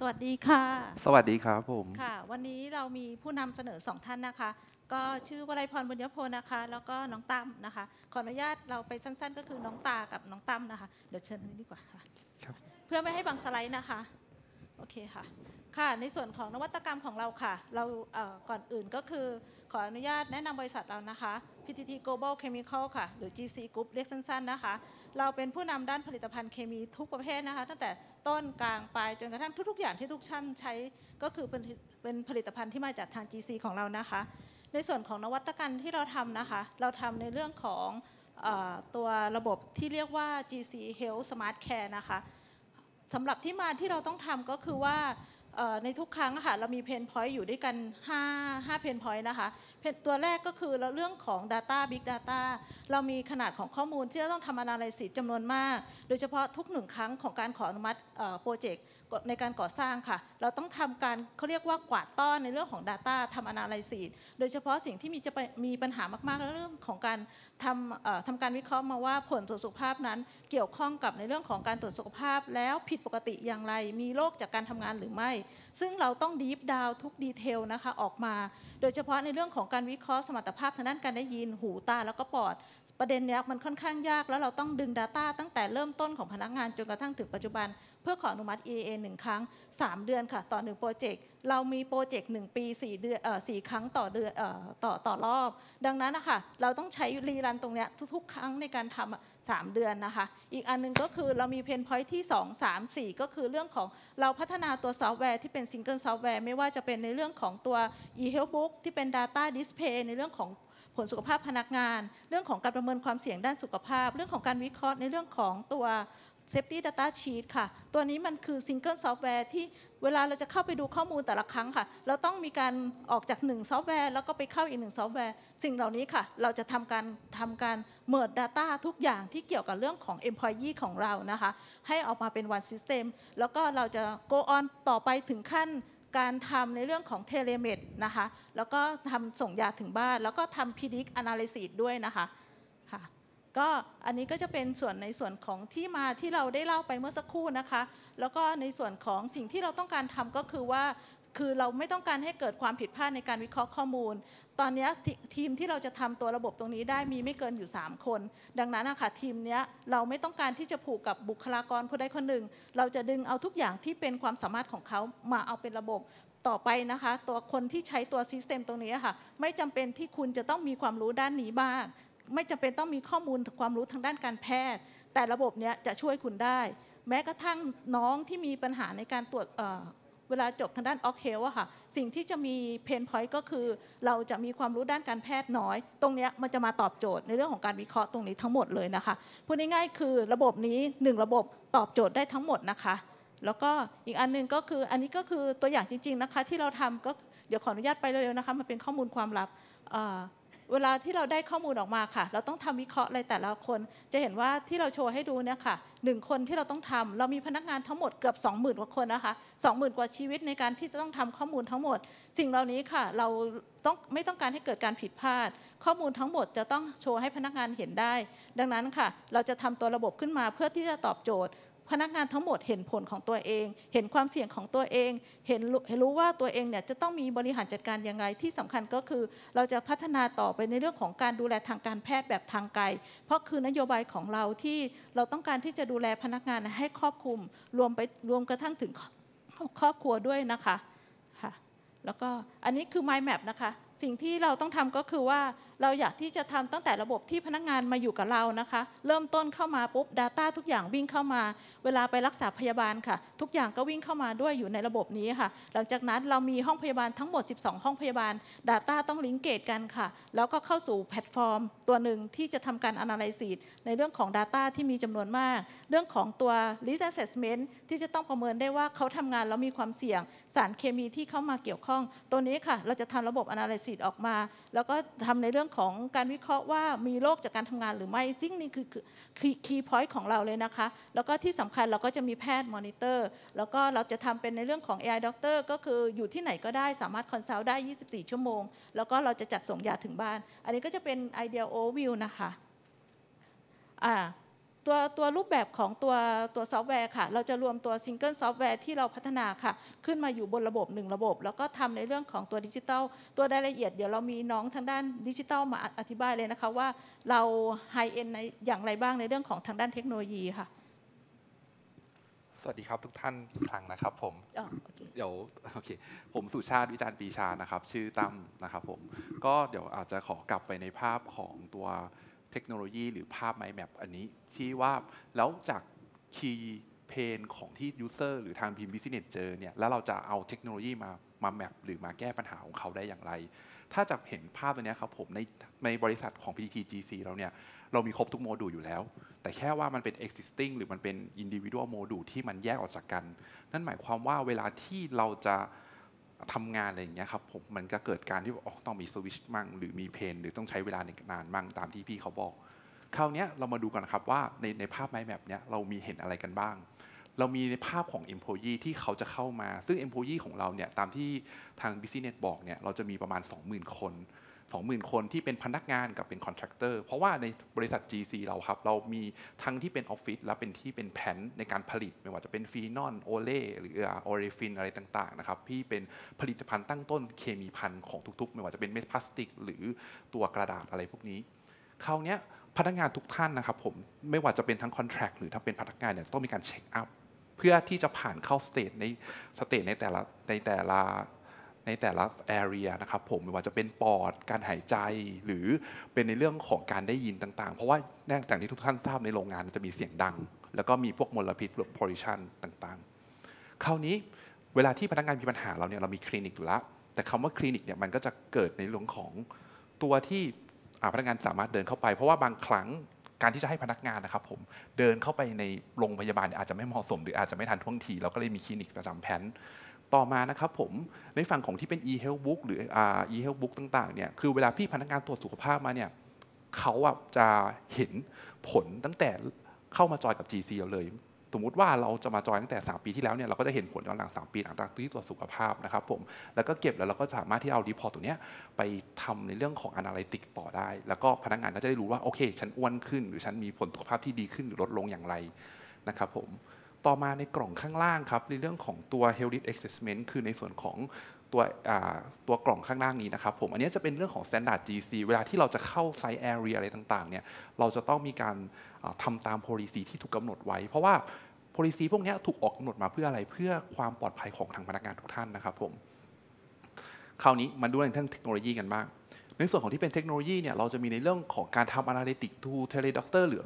สวัสดีค่ะ สวัสดีครับผม ค่ะ วันนี้เรามีผู้นำเสนอสองท่านนะคะ ก็ชื่อวรัยพรบุญยพลนะคะ แล้วก็น้องตั้มนะคะ ขออนุญาตเราไปสั้นๆ ก็คือน้องตากับน้องตั้มนะคะ เดี๋ยวเชิญนี้ดีกว่าค่ะรับเพื่อไม่ให้บังสไลด์นะคะ โอเคค่ะ ค่ะ ในส่วนของนวัตกรรมของเราค่ะ เราก่อนอื่นก็คือขออนุญาตแนะนำบริษัทเรานะคะ PTT Global Chemical ค่ะ หรือ GC Group เรียกสั้นๆนะคะ เราเป็นผู้นำด้านผลิตภัณฑ์เคมีทุกประเภทนะคะตั้งแต่ต้นกลางปลายจนกระทั่งทุก ๆอย่างที่ทุกชั้นใช้ก็คือเป็นผลิตภัณฑ์ที่มาจากทาง GC ของเรานะคะ ในส่วนของนวัตกรรมที่เราทำนะคะเราทำในเรื่องของตัวระบบที่เรียกว่า GC Health Smart Care นะคะสำหรับที่มาที่เราต้องทำก็คือว่าในทุกครั้งค่ะเรามีเพนพอยต์อยู่ด้วยกัน 5 5 เพนพอยต์นะคะตัวแรกก็คือเรื่องของ Data Big Data เรามีขนาดของข้อมูลที่เราต้องทำอนาลิซิสจำนวนมากโดยเฉพาะทุกหนึ่งครั้งของการขออนุมัติโปรเจกต์ในการก่อสร้างค่ะ เราต้องทำการเขาเรียกว่ากวาดต้อนในเรื่องของ Data ทำอนาลิซิสโดยเฉพาะสิ่งที่มีจะมีปัญหามากๆในเรื่องของการทำทำการวิเคราะห์มาว่าผลตรวจสุขภาพนั้นเกี่ยวข้องกับในเรื่องของการตรวจสุขภาพ แล้วผิดปกติอย่างไรมีโรคจากการทำงานหรือไม่ซึ่งเราต้องดีฟดาวทุกดีเทลนะคะออกมาโดยเฉพาะในเรื่องของการวิเคราะห์สมรรถภาพทางด้านการได้ยินหูตาแล้วก็ปอดประเด็นนี้มันค่อนข้างยากแล้วเราต้องดึง Data ตั้งแต่เริ่มต้นของพนักงานจนกระทั่งถึงปัจจุบันพื่อขออนุมัติ EA 1ครั้ง 3 เดือนค่ะต่อ1โปรเจกต์เรามีโปรเจกต์1ปี 4 เดือนสี่ครั้งต่อเดือนต่อต่อรอบ ดังนั้นนะคะเราต้องใช้รีรันตรงเนี้ยทุกๆ ครั้งในการทำ3เดือนนะคะอีกอันนึงก็คือเรามีเพนพอยที่2 3 4 ก็คือเรื่องของเราพัฒนาตัวซอฟต์แวร์ที่เป็นซิงเกิลซอฟต์แวร์ไม่ว่าจะเป็นในเรื่องของตัว e-health book ที่เป็น Data Display ในเรื่องของผลสุขภาพพนักงาน เรื่องของการประเมินความเสี่ยงด้านสุขภาพ เรื่องของการวิเคราะห์ในเรื่องของตัว Safety Data Sheet ค่ะ ตัวนี้มันคือ Single Software ที่เวลาเราจะเข้าไปดูข้อมูลแต่ละครั้งค่ะเราต้องมีการออกจาก1ซอฟต์แวร์แล้วก็ไปเข้าอีก1ซอฟต์แวร์สิ่งเหล่านี้ค่ะเราจะทำการทาการเมิร์ด Data ทุกอย่างที่เกี่ยวกับเรื่องของ Employee ของเรานะคะให้ออกมาเป็น One System แล้วก็เราจะ go on ต่อไปถึงขั้นการทำในเรื่องของเทเลเมดนะคะ แล้วก็ทำส่งยาถึงบ้าน แล้วก็ทำพิดิกอนาลิซิสด้วยนะคะ ค่ะ ก็อันนี้ก็จะเป็นส่วนในส่วนของที่มาที่เราได้เล่าไปเมื่อสักครู่นะคะ แล้วก็ในส่วนของสิ่งที่เราต้องการทำก็คือว่าคือเราไม่ต้องการให้เกิดความผิดพลาดในการวิเคราะห์ข้อมูล ตอนนี้ทีมที่เราจะทำตัวระบบตรงนี้ได้มีไม่เกินอยู่ 3 คน ดังนั้นนะคะทีมนี้เราไม่ต้องการที่จะผูกกับบุคลากรคนใดคนหนึ่ง เราจะดึงเอาทุกอย่างที่เป็นความสามารถของเขามาเอาเป็นระบบต่อไปนะคะ ตัวคนที่ใช้ตัวซิสเต็มตรงนี้ค่ะ ไม่จำเป็นที่คุณจะต้องมีความรู้ด้านนี้บ้างไม่จำเป็นต้องมีข้อมูลความรู้ทางด้านการแพทย์ แต่ระบบเนี้ยจะช่วยคุณได้ แม้กระทั่งน้องที่มีปัญหาในการตรวจเวลาจบทางด้านออกเฮลอะค่ะ สิ่งที่จะมีเพนพอยต์ก็คือ เราจะมีความรู้ด้านการแพทย์น้อย ตรงนี้มันจะมาตอบโจทย์ในเรื่องของการวิเคราะห์ตรงนี้ทั้งหมดเลยนะคะพูดง่ายๆ คือระบบนี้ 1 ระบบตอบโจทย์ได้ทั้งหมดนะคะ แล้วก็อีกอันนึงก็คืออันนี้ก็คือตัวอย่างจริง ๆนะคะ ที่เราทำก็เดี๋ยวขออนุญาตไปเร็วๆนะคะมันเป็นข้อมูลความลับเวลาที่เราได้ข้อมูลออกมาค่ะ เราต้องทำวิเคราะห์อะไรแต่ละคน จะเห็นว่าที่เราโชว์ให้ดูเนี่ยค่ะหนึ่งคนที่เราต้องทำเรามีพนักงานทั้งหมดเกือบ20,000กว่าคนนะคะ20,000กว่าชีวิตในการที่จะต้องทำข้อมูลทั้งหมดสิ่งเหล่านี้ค่ะ เราต้องไม่ต้องการให้เกิดการผิดพลาด ข้อมูลทั้งหมดจะต้องโชว์ให้พนักงานเห็นได้ ดังนั้นค่ะ เราจะทำตัวระบบขึ้นมาเพื่อที่จะตอบโจทย์พนักงานทั้งหมดเห็นผลของตัวเอง เห็นความเสี่ยงของตัวเองเห็นรู้ว่าตัวเองเนี่ยจะต้องมีบริหารจัดการอย่างไร ที่สำคัญก็คือเราจะพัฒนาต่อไปในเรื่องของการดูแลทางการแพทย์แบบทางไกลเพราะคือนโยบายของเราที่เราต้องการที่จะดูแลพนักงานให้ครอบคลุม รวมไปรวมกระทั่งถึงครอบครัวด้วยนะคะค่ะแล้วก็อันนี้คือ mind map นะคะสิ่งที่เราต้องทำก็คือว่าเราอยากที่จะทำตั้งแต่ระบบที่พนักงานมาอยู่กับเรานะคะ เริ่มต้นเข้ามาปุ๊บ Data ทุกอย่างวิ่งเข้ามา เวลาไปรักษาพยาบาลค่ะ ทุกอย่างก็วิ่งเข้ามาด้วยอยู่ในระบบนี้ค่ะ หลังจากนั้นเรามีห้องพยาบาลทั้งหมด 12 ห้องพยาบาล Data ต้องลิงเกตกันค่ะแล้วก็เข้าสู่แพลตฟอร์ม ตัวหนึ่งที่จะทำการ a n a l y ซีดในเรื่องของ Data ที่มีจำนวนมาก เรื่องของตัว Risk Assessment ที่จะต้องประเมินได้ว่าเขาทำงานแล้วมีความเสี่ยง สารเคมีที่เข้ามาเกี่ยวข้อง ตัวนี้ค่ะ เราจะทำระบบ a n a l y ซีดออกมา แล้วก็ทำในเรื่องื่องของการวิเคราะห์ว่ามีโรคจากการทำงานหรือไม่ซึ่งนี่คือคือคีย์พอยต์ของเราเลยนะคะ แล้วก็ที่สำคัญเราก็จะมีแพทย์มอนิเตอร์แล้วก็เราจะทำเป็นในเรื่องของ AI Doctor ก็คืออยู่ที่ไหนก็ได้สามารถคอนซัลท์ได้ 24 ชั่วโมง แล้วก็เราจะจัดส่งยาถึงบ้าน อันนี้ก็จะเป็นไอเดียโอวิวนะคะอ่าตัวตัวรูปแบบของตัวตัวซอฟต์แวร์ค่ะ เราจะรวมตัวซิงเกิลซอฟต์แวร์ที่เราพัฒนาค่ะขึ้นมาอยู่บนระบบหนึ่งระบบ แล้วก็ทำในเรื่องของตัวดิจิทัลตัวรายละเอียดเดี๋ยวเรามีน้องทางด้านดิจิทัลมาอธิบายเลยนะคะว่าเราไฮเอ็นในอย่างไรบ้างในเรื่องของทางด้านเทคโนโลยีค่ะ สวัสดีครับทุกท่านอีกครั้งนะครับ ผมเดี๋ยวโอเคผมสุชาติวิจารณ์ปีชานะครับชื่อตั้มนะครับผมก็เดี๋ยวอาจจะขอกลับไปในภาพของตัวทคโนโลยีหรือภาพ Mind Map อันนี้ที่ว่าแล้วจาก Key เพนของที่ User หรือทางพิมพ์ Business เจอเนี่ยแล้วเราจะเอาเทคโนโลยีมามาแมปหรือมาแก้ปัญหาของเขาได้อย่างไร ถ้าจะเห็นภาพตัวนี้ครับผมในในบริษัทของ PTGC เราเนี่ยเรามีครบทุกโมดูลอยู่แล้วแต่แค่ว่ามันเป็น existing หรือมันเป็น individual module ที่มันแยกออกจากกัน นั่นหมายความว่าเวลาที่เราจะทำงานอะไรอย่างเงี้ยครับผมมันก็เกิดการที่ออกต้องมีสวิชมั่งหรือมีเพนหรือต้องใช้เวลาในนานมั่งตามที่พี่เขาบอกคราวนี้เรามาดูกันครับว่าในในภาพไม้แมปเนี้ยเรามีเห็นอะไรกันบ้างเรามีในภาพของ employee ที่เขาจะเข้ามาซึ่ง employee ของเราเนี่ยตามที่ทาง Business บอกเนี่ยเราจะมีประมาณ 20,000 คน20,000 คนที่เป็นพนักงานกับเป็นคอนแทคเตอร์ เพราะว่าในบริษัท GC เราครับเรามีทั้งที่เป็นออฟฟิศและเป็นที่เป็นแผนในการผลิต ไม่ว่าจะเป็นฟีนอนโอเล่หรือออเรฟินอะไรต่างๆนะครับที่เป็นผลิตภัณฑ์ตั้งต้นเคมีพันธุ์ของทุก ๆ ไม่ว่าจะเป็นเม็ดพลาสติก หรือตัวกระดาษอะไรพวกนี้คราวนี้พนักงานทุกท่านนะครับผมไม่ว่าจะเป็นทั้งคอนแทคหรือถ้าเป็นพนักงานเนี่ยต้องมีการเช็คอัพเพื่อที่จะผ่านเข้าสเตจในสเตจในแต่ละในแต่ละในแต่ละ area นะครับผมไม่ว่าจะเป็นปอด การหายใจ หรือเป็นในเรื่องของการได้ยินต่าง ๆ เพราะว่าแน่จากที่ทุกท่านทราบในโรงงานจะมีเสียงดัง แล้วก็มีพวกมลพิษพวก pollution ต่างๆ คราวนี้เวลาที่พนักงานมีปัญหา เราเนี่ยเรามีคลินิกอยู่แล้วแต่คำว่าคลินิกเนี่ยมันก็จะเกิดในเรื่องของตัวที่พนักงานสามารถเดินเข้าไป เพราะว่าบางครั้งการที่จะให้พนักงานนะครับผมเดินเข้าไปในโรงพยาบาลอาจจะไม่เหมาะสม หรืออาจจะไม่ทันท่วงทีเราก็เลยมีคลินิกประจำแผนต่อมานะครับผมในฝั่งของที่เป็น e-health book หรือ e-health book ต่างๆ เนี่ย คือเวลาพี่พนักงานตรวจสุขภาพมาเนี่ยเขาจะเห็นผลตั้งแต่เข้ามาจอยกับ GC เราเลย สมมติว่าเราจะมาจอยตั้งแต่ 3 ปีที่แล้วเนี่ย เราก็จะเห็นผลย้อนหลัง 3 ปีหลังจากที่ตรวจสุขภาพนะครับผมแล้วก็เก็บแล้วเราก็สามารถที่เอารีพอร์ตตัวเนี้ยไปทำในเรื่องของอนาลิติกต่อได้ แล้วก็พนักงานก็จะได้รู้ว่าโอเค ฉันอ้วนขึ้น หรือฉันมีผลสุขภาพที่ดีขึ้นหรือลดลงอย่างไรนะครับผมต่อมาในกล่องข้างล่างครับในเรื่องของตัว Health Assessment คือในส่วนของตัวตัวกล่องข้างล่างนี้นะครับผมอันนี้จะเป็นเรื่องของ Standard GC เวลาที่เราจะเข้าไซต์ Area อะไรต่างๆเนี่ยเราจะต้องมีการทำตาม policy ที่ถูกกำหนดไว้ เพราะว่า policy พวกนี้ถูกออกกำหนดมาเพื่ออะไรเพื่อความปลอดภัยของทางพนักงานทุกท่านนะครับผมคราวนี้ มาดูในเรื่องเทคโนโลยีกันบ้างในส่วนของที่เป็นเทคโนโลยีเนี่ยเราจะมีในเรื่องของการทำ analytic to teledoctor หรือ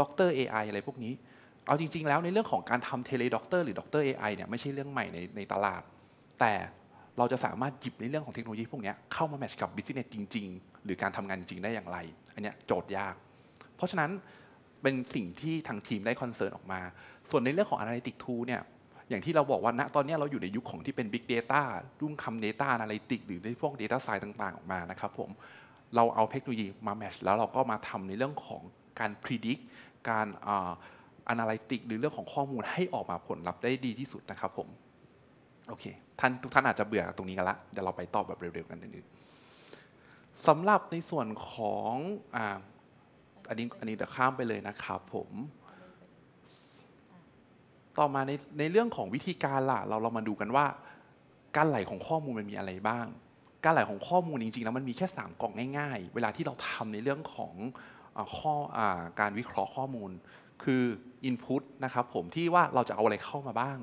doctor AI อะไรพวกนี้เอาจริงๆแล้วในเรื่องของการทำเทเลด็อกเตอร์หรือด็อกเตอร์เอไอเนี่ย ไม่ใช่เรื่องใหม่ในในตลาด แต่เราจะสามารถหยิบในเรื่องของเทคโนโลยีพวกนี้เข้ามาแมทช์กับบิสเนสจริงๆ หรือการทำงานจริงได้อย่างไร อันนี้โจทย์ยาก เพราะฉะนั้นเป็นสิ่งที่ทางทีมได้คอนเซิร์นออกมา ส่วนในเรื่องของ Analytic Tool เนี่ย อย่างที่เราบอกว่าณตอนนี้เราอยู่ในยุคของที่เป็น Big Data รุ่งคำ Data Analytics หรือในพวก Data Science ต่างๆออกมานะครับผมเราเอาเทคโนโลยีมาแมทช์แล้วเราก็มาทำในเรื่องของการ predict การอนาลิติกหรือเรื่องของข้อมูลให้ออกมาผลลัพธ์ได้ดีที่สุดนะครับผมโอเคท่านทุกท่านอาจจะเบื่อตรงนี้กันละเดี๋ยวเราไปตอบแบบเร็วๆกันนิดสำหรับในส่วนของออันนี้อันนี้เดี๋ยวข้ามไปเลยนะครับผมต่อมาในในเรื่องของวิธีการล่ะเราเรามาดูกันว่า การไหลของข้อมูลมันมีอะไรบ้าง การไหลของข้อมูลจริงๆแล้วมันมีแค่3กล่องง่ายๆเวลาที่เราทำในเรื่องของข้ออการวิเคราะห์ข้อมูลคือ Input นะครับผมที่ว่าเราจะเอาอะไรเข้ามาบ้าง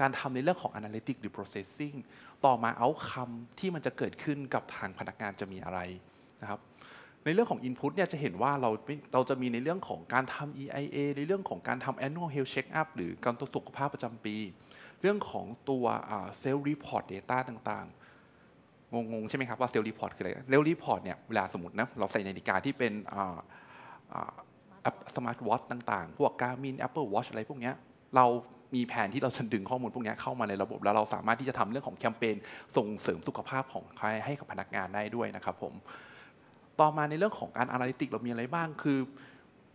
การทำในเรื่องของ Analytic หรือ Processing ต่อมา Outcome ที่มันจะเกิดขึ้นกับทางพนักงานจะมีอะไรนะครับในเรื่องของ Input เนี่ยจะเห็นว่าเราเราจะมีในเรื่องของการทำ EIA ในเรื่องของการทำ Annual Health Checkup หรือการตรวจสุขภาพประจำปี เรื่องของตัว s e l l Report Data ต่างๆ งงๆใช่ไหมครับว่าเลล์ร Report คืออะไรเลล์ร Report เนี่ย เวลาสมมตินะเราใส่นาฬิกาที่เป็นสมาร์ทวอทต่างๆ พวก Garmin Apple Watch อะไรพวกนี้ เรามีแผนที่เราจะดึงข้อมูลพวกนี้เข้ามาในระบบแล้วเราสามารถที่จะทำเรื่องของแคมเปญส่งเสริมสุขภาพของใครให้กับพนักงานได้ด้วยนะครับผม ต่อมาในเรื่องของการ Analytics เรามีอะไรบ้าง คือ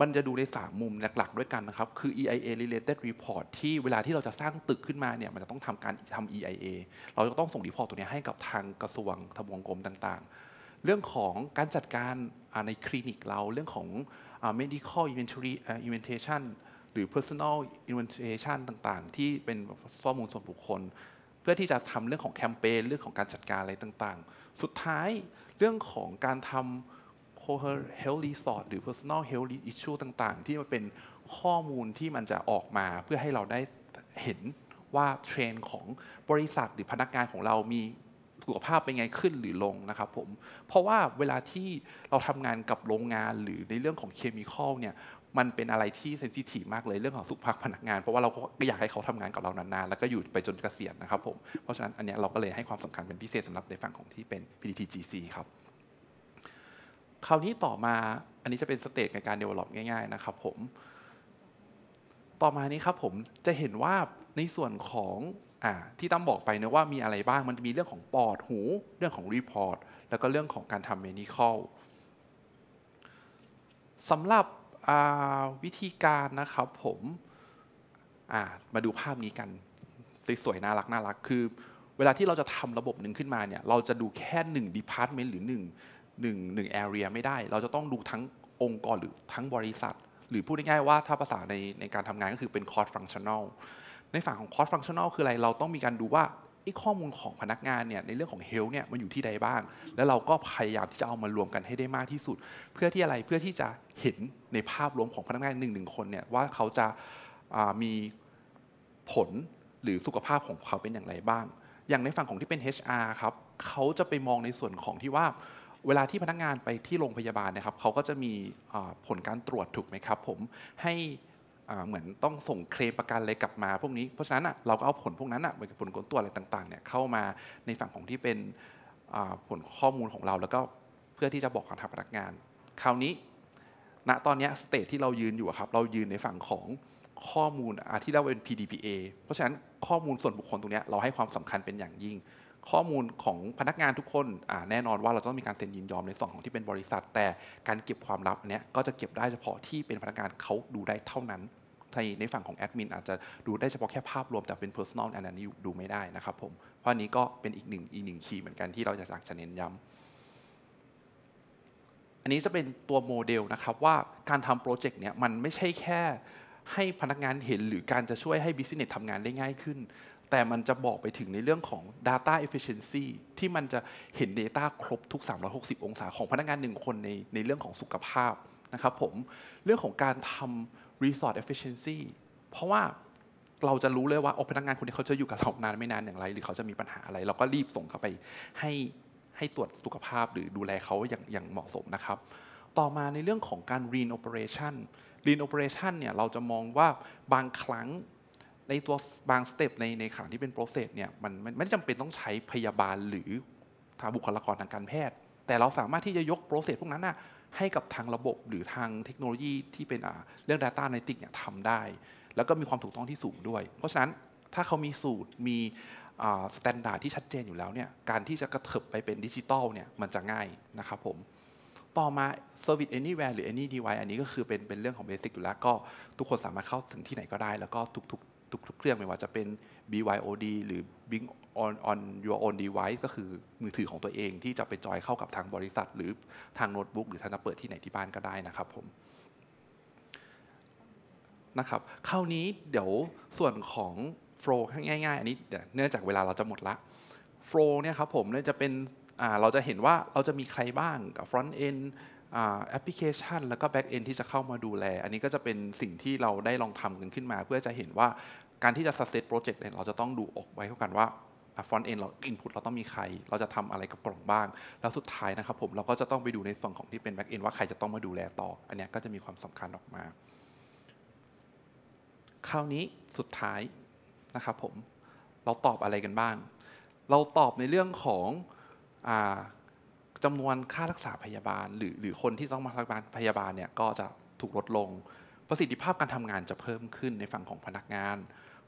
มันจะดูใน3มุมหลักๆด้วยกันนะครับคือ EIA related report ที่เวลาที่เราจะสร้างตึกขึ้นมาเนี่ยมันจะต้องทำการทำ EIA เราจะต้องส่งรีพอร์ตตัวนี้ให้กับทางกระทรวงทบวงกรมต่างๆ เรื่องของการจัดการในคลินิกเราเรื่องของ medical inventation หรือ personal inventation ต่างๆ ที่เป็นข้อมูลส่วนบุคคล เพื่อที่จะทำเรื่องของแคมเปญ เรื่องของการจัดการอะไรต่างๆ สุดท้ายเรื่องของการทำ cohort health resort หรือ personal health issue ต่างๆ ที่มันเป็นข้อมูลที่มันจะออกมา เพื่อให้เราได้เห็นว่าเทรนของบริษัทหรือพนักงานของเรามีสุขภาพเป็นไงขึ้นหรือลงนะครับผมเพราะว่าเวลาที่เราทำงานกับโรงงานหรือในเรื่องของเคมีคอลเนี่ยมันเป็นอะไรที่เซนซิทีฟมากเลยเรื่องของสุขภาพพนักงานเพราะว่าเราก็อยากให้เขาทำงานกับเรานานๆ แล้วก็อยู่ไปจนเกษียณนะครับผมเพราะฉะนั้นอันนี้เราก็เลยให้ความสำคัญเป็นพิเศษสำหรับในฝั่งของที่เป็น PDTGC ครับคราวนี้ต่อมาอันนี้จะเป็นสเตจในการเดเวลลอปง่ายๆนะครับผม ต่อมานี้ครับผมจะเห็นว่าในส่วนของที่ตั้มบอกไปนะว่ามีอะไรบ้างมันจะมีเรื่องของปอดหูเรื่องของรีพอร์ตแล้วก็เรื่องของการทำเมนิคอลสำหรับวิธีการนะครับผมมาดูภาพนี้กันสวยๆน่ารักน่ารักคือ เวลาที่เราจะทำระบบหนึ่งขึ้นมาเนี่ยเราจะดูแค่1 department หรือ1 1 1 area ไม่ได้เราจะต้องดูทั้งองค์กรหรือทั้งบริษัทหรือพูดง่ายๆว่าถ้าภาษาในในการทำงานก็คือเป็น cross functional ในฝั่งของคอสฟังชั่น o น a คืออะไรเรา ต้องมีการดูว่าไอ้ข้อมูลของพนักงานเนี่ยในเรื่องของเฮลเนี่ยมันอยู่ที่ใดบ้าง แล้วเราก็พยายามที่จะเอามารวมกันให้ได้มากที่สุด เพื่อที่อะไรเพื่อที่จะเห็นในภาพรวมของพนักงานหนึ่งหนึ่งคนเนี่ยว่าเขาจะมีผลหรือสุขภาพของเขาเป็นอย่างไรบ้าง อย่างในฝั่งของที่เป็น HR ครับเขาจะไปมองในส่วนของที่ว่าเวลาที่พนักงานไปที่โรงพยาบาลนะครับเขาก็จะมีผลการตรวจถูกไหมครับ ผมให้เหมือนต้องส่งเคลมประกันอะไรกลับมาพวกนี้ เพราะฉะนั้นเราก็เอาผลพวกนั้นเปมนกับผลกลตัวอะไรต่างๆเนี่ยเข้ามาในฝั่งของที่เป็นผลข้อมูลของเราแล้วก็เพื่อที่จะบอกกับทางพนักงาน คราวนี้ ณตอนนี้สเตทที่เรายืนอยู่ครับเรายืนในฝั่งของข้อมูลที่เราเป็น PDPA เพราะฉะนั้นข้อมูลส่วนบุคคลตรงนี้เราให้ความสำคัญเป็นอย่างยิ่ง ข้อมูลของพนักงานทุกคนแน่นอนว่าเราต้องมีการเซ็นยินยอมในส่วนของที่เป็นบริษัท แต่การเก็บความลับเนี้ยก็จะเก็บได้เฉพาะที่เป็นพนักงานเขาดูได้เท่านั้นในในฝั่งของแอดมินอาจจะดูได้เฉพาะแค่ภาพรวมแต่เป็น Personal อันนี้ดูไม่ได้นะครับผมเพราะนี้ก็เป็นอีกหนึ่งอีกหนึ่งคีย์เหมือนกันที่เราอยากจะเน้นย้ำอันนี้จะเป็นตัวโมเดลนะครับว่าการทำโปรเจกต์เนี่ยมันไม่ใช่แค่ให้พนักงานเห็นหรือการจะช่วยให้บิสเนสทำงานได้ง่ายขึ้น แต่มันจะบอกไปถึงในเรื่องของ Data Efficiency ที่มันจะเห็น Data ครบทุก 360 องศา ของพนักงานหนึ่งคนในในเรื่องของสุขภาพนะครับผมเรื่องของการทำ resource efficiency เพราะว่าเราจะรู้เลยว่าโอพนักงานคนนี้เขาจะอยู่กับเรานานไม่นานอย่างไร หรือเขาจะมีปัญหาอะไร เราก็รีบส่งเขาไปให้ให้ตรวจสุขภาพ หรือดูแลเขาอย่างอย่างเหมาะสมนะครับ ต่อมาในเรื่องของการ r e n operation ี e n operation เนี่ยเราจะมองว่าบางครั้งในตัวบางสเต็ปในในขังที่เป็นโปรเซสเนี่ย มันไม่จำเป็นต้องใช้พยาบาลหรือทางบุคลากรทางการแพทย์ แต่เราสามารถที่จะยกโปรเซสพวกนั้นนะให้กับทางระบบหรือทางเทคโนโลยีที่เป็นเรื่อง Data a n a l y t i c เนี่ยทำได้ แล้วก็มีความถูกต้องที่สูงด้วย เพราะฉะนั้นถ้าเขามีสูตรมีสแตนดาร์ดที่ชัดเจนอยู่แล้วเนี่ยการที่จะกระเถิบไปเป็นดิจิตอลเนี่ยมันจะง่ายนะครับผมต่อมา Service Anywhere หรือ Any Device อันนี้ก็คือเป็นเป็นเรื่องของเบสิกอยู่แล้วก็ทุกคนสามารถเข้าถึงที่ไหนก็ได้แล้วก็ทุกๆทุกๆเครื่องไม่ว่าจะเป็น BYOD หรือ Bing on on your own device ก็คือมือถือของตัวเองที่จะไปจอยเข้ากับทางบริษัทหรือทางโน้ตบุ๊กหรือท้าจะเปิดที่ไหนที่บ้านก็ได้นะครับผมนะครับคราวนี้เดี๋ยวส่วนของ flow ง่ายๆอันนี้เนื่องจากเวลาเราจะหมดละ flow เนี่ยครับผมเนี่ยจะเป็นเราจะเห็นว่าเราจะมีใครบ้างกับ front end แอปพลิเคชันแล้วก็แบ็กเอนที่จะเข้ามาดูแลอันนี้ก็จะเป็นสิ่งที่เราได้ลองทำกันขึ้นมา เพื่อจะเห็นว่าการที่จะ success project เนี่ยเราจะต้องดูออกไว้เท่ากันว่าฟอนต์เอนเราอินพุตเราต้องมีใคร เราจะทำอะไรกับกล่องบ้าง แล้วสุดท้ายนะครับผมเราก็จะต้องไปดูในส่วนของที่เป็นแบ็กเอนว่าใครจะต้องมาดูแลต่อ อันนี้ก็จะมีความสำคัญออกมา คราวนี้สุดท้ายนะครับผมเราตอบอะไรกันบ้าง เราตอบในเรื่องของอจำนวนค่ารักษาพยาบาล หรือหรือคนที่ต้องมารักษาพยาบาลเนี่ยก็จะถูกลดลง ประสิทธิภาพการทำงานจะเพิ่มขึ้นในฝั่งของพนักงาน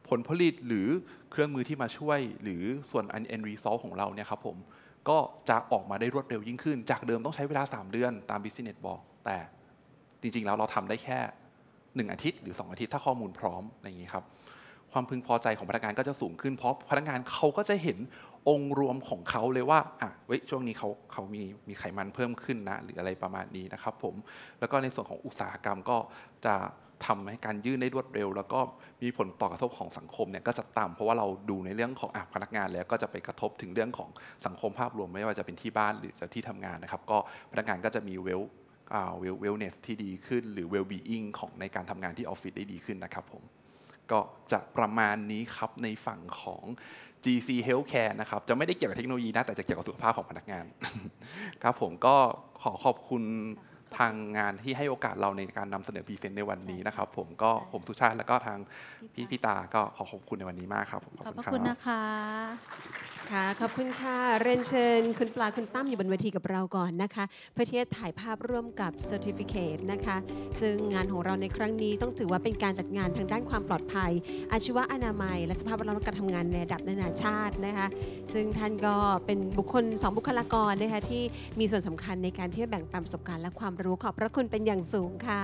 ผลผลิตหรือเครื่องมือที่มาช่วยหรือส่วนอนเอ็นรีซอของเราเนี่ยครับผมก็จะออกมาได้รวดเร็วยิ่งขึ้น จากเดิมต้องใช้เวลา 3เดือนตามบิสเนสบอกแต่จริงๆแล้วเราทำได้แค่ 1 อาทิตย์หรือ 2 อาทิตย์ถ้าข้อมูลพร้อมอย่างนี้ครับ ความพึงพอใจของพนักงานก็จะสูงขึ้นเพราะพนักงานเขาก็จะเห็นองค์รวมของเขาเลยว่าอ่ะเว้ยช่วงนี้เขาเขามีมีไขมันเพิ่มขึ้นนะ หรืออะไรประมาณนี้นะครับผม แล้วก็ในส่วนของอุตสาหกรรมก็จะทำให้การยื่นได้รวดเร็ว แล้วก็มีผลต่อกระทบของสังคมเนี่ยก็จะต่ำเพราะว่าเราดูในเรื่องของอพนักงานแล้วก็จะไปกระทบถึงเรื่องของสังคมภาพรวมไม่ว่าจะเป็นที่บ้านหรือจะที่ทำงานนะครับ ก็พนักงานก็จะมีเวลเวลเนสที่ดีขึ้น หรือเวลบีอิงของในการทำงานที่ออฟฟิศได้ดีขึ้นนะครับผมก็จะประมาณนี้ครับในฝั่งของ GC Healthcare นะครับจะไม่ได้เกี่ยวกับเทคโนโลยีนะแต่จะเกี่ยวกับสุขภาพของพนักงาน ครับผมก็ขอขอบคุณทางงานที่ให้โอกาสเราในการนำเสนอพรีเซนต์ในวันนี้นะครับผมก็ผมสุชาติแล้วก็ทางพี่พิตาก็ขอขอบคุณในวันนี้มากครับขอบคุณคุณนะคะค่ะขอบคุณค่ะเรนเชิญ คุณปลาคุณตั้มอยู่บนเวทีกับเราก่อนนะคะเพื่อที่จะถ่ายภาพร่วมกับเซอร์ติฟิเคตนะคะซึ่งงานของเราในครั้งนี้ต้องถือว่าเป็นการจัดงานทางด้านความปลอดภัย อาชีวะอนามัย และสภาพแวดล้อมการทำงานในระดับนานาชาตินะคะซึ่งท่านก็เป็นบุคคล 2 บุคลากรนะคะที่มีส่วนสำคัญในการที่จะแบ่งปันประสบการณ์และความรู้ขอบพระคุณเป็นอย่างสูงค่ะ